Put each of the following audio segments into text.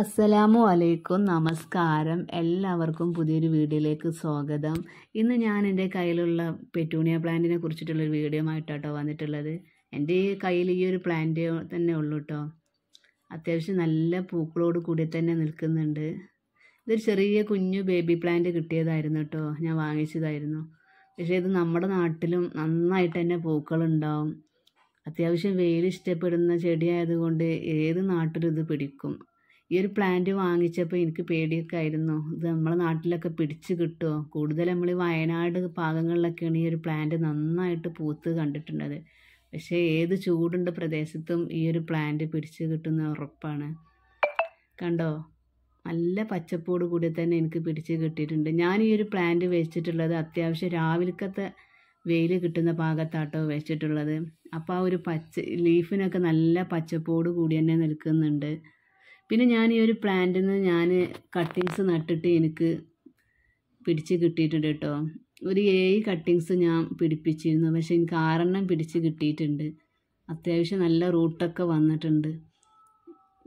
അസ്സലാമു അലൈക്കും നമസ്കാരം എല്ലാവർക്കും പുതിയൊരു വീഡിയോയിലേക്ക് സ്വാഗതം ഇന്ന് ഞാൻ എൻ്റെ കയ്യിലുള്ള പെറ്റൂണിയ പ്ലാന്റിനെ കുറിച്ചിട്ടുള്ളൊരു വീഡിയോ ആയിട്ടാട്ടോ വന്നിട്ടുള്ളത് എൻ്റെ കയ്യിൽ ഈ ഒരു പ്ലാന്റ് തന്നെ ഉള്ളൂ കേട്ടോ അത്യാവശ്യം നല്ല പൂക്കളോട് കൂടി തന്നെ നിൽക്കുന്നുണ്ട് ഇതൊരു ചെറിയ കുഞ്ഞു ബേബി പ്ലാന്റ് കിട്ടിയതായിരുന്നു കേട്ടോ ഞാൻ വാങ്ങിച്ചതായിരുന്നു പക്ഷേ ഇത് നമ്മുടെ നാട്ടിലും നന്നായിട്ട് തന്നെ പൂക്കളുണ്ടാവും അത്യാവശ്യം വെയിൽ ഇഷ്ടപ്പെടുന്ന ചെടിയായതുകൊണ്ട് ഏത് നാട്ടിലും ഇത് പിടിക്കും ഈ ഒരു പ്ലാന്റ് വാങ്ങിച്ചപ്പോൾ എനിക്ക് പേടിയൊക്കെ ആയിരുന്നു ഇത് നമ്മളെ നാട്ടിലൊക്കെ പിടിച്ച് കിട്ടുമോ കൂടുതൽ നമ്മൾ വയനാട് ഭാഗങ്ങളിലൊക്കെയാണ് ഈ ഒരു പ്ലാന്റ് നന്നായിട്ട് പൂത്ത് കണ്ടിട്ടുള്ളത് പക്ഷേ ഏത് ചൂടുണ്ട് പ്രദേശത്തും ഈ ഒരു പ്ലാന്റ് പിടിച്ച് കിട്ടുന്ന ഉറപ്പാണ് കണ്ടോ നല്ല പച്ചപ്പോട് കൂടി തന്നെ എനിക്ക് പിടിച്ച് കിട്ടിയിട്ടുണ്ട് ഞാൻ ഈ ഒരു പ്ലാന്റ് വെച്ചിട്ടുള്ളത് അത്യാവശ്യം രാവിലത്തെ വെയിൽ കിട്ടുന്ന ഭാഗത്താട്ടോ വെച്ചിട്ടുള്ളത് അപ്പോൾ ആ ഒരു പച്ച ലീഫിനൊക്കെ നല്ല പച്ചപ്പോട് കൂടി തന്നെ നിൽക്കുന്നുണ്ട് പിന്നെ ഞാൻ ഈ ഒരു പ്ലാന്റിൽ നിന്ന് ഞാൻ കട്ടിങ്സ് നട്ടിട്ട് എനിക്ക് പിടിച്ച് കിട്ടിയിട്ടുണ്ട് കേട്ടോ ഒരു ഏഴ് കട്ടിങ്സ് ഞാൻ പിടിപ്പിച്ചിരുന്നു പക്ഷെ എനിക്ക് ആറെണ്ണം പിടിച്ച് കിട്ടിയിട്ടുണ്ട് അത്യാവശ്യം നല്ല റൂട്ടൊക്കെ വന്നിട്ടുണ്ട്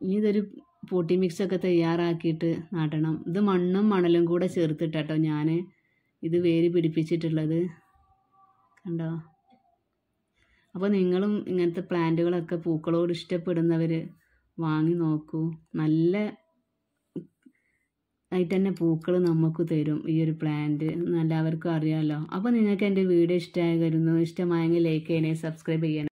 ഇനി ഇതൊരു പോട്ടി മിക്സൊക്കെ തയ്യാറാക്കിയിട്ട് നടണം ഇത് മണ്ണും മണലും കൂടെ കേട്ടോ ഞാൻ ഇത് വേര് പിടിപ്പിച്ചിട്ടുള്ളത് കണ്ടോ അപ്പോൾ നിങ്ങളും ഇങ്ങനത്തെ പ്ലാന്റുകളൊക്കെ പൂക്കളോട് ഇഷ്ടപ്പെടുന്നവർ വാങ്ങി നോക്കൂ നല്ല ആയിട്ട് തന്നെ പൂക്കൾ നമുക്ക് തരും ഈ ഒരു പ്ലാന്റ് എല്ലാവർക്കും അറിയാമല്ലോ അപ്പോൾ നിങ്ങൾക്ക് എൻ്റെ വീഡിയോ ഇഷ്ടമായി വരുന്നു ഇഷ്ടമായെങ്കിൽ ലൈക്ക് ചെയ്യണേ സബ്സ്ക്രൈബ് ചെയ്യണേ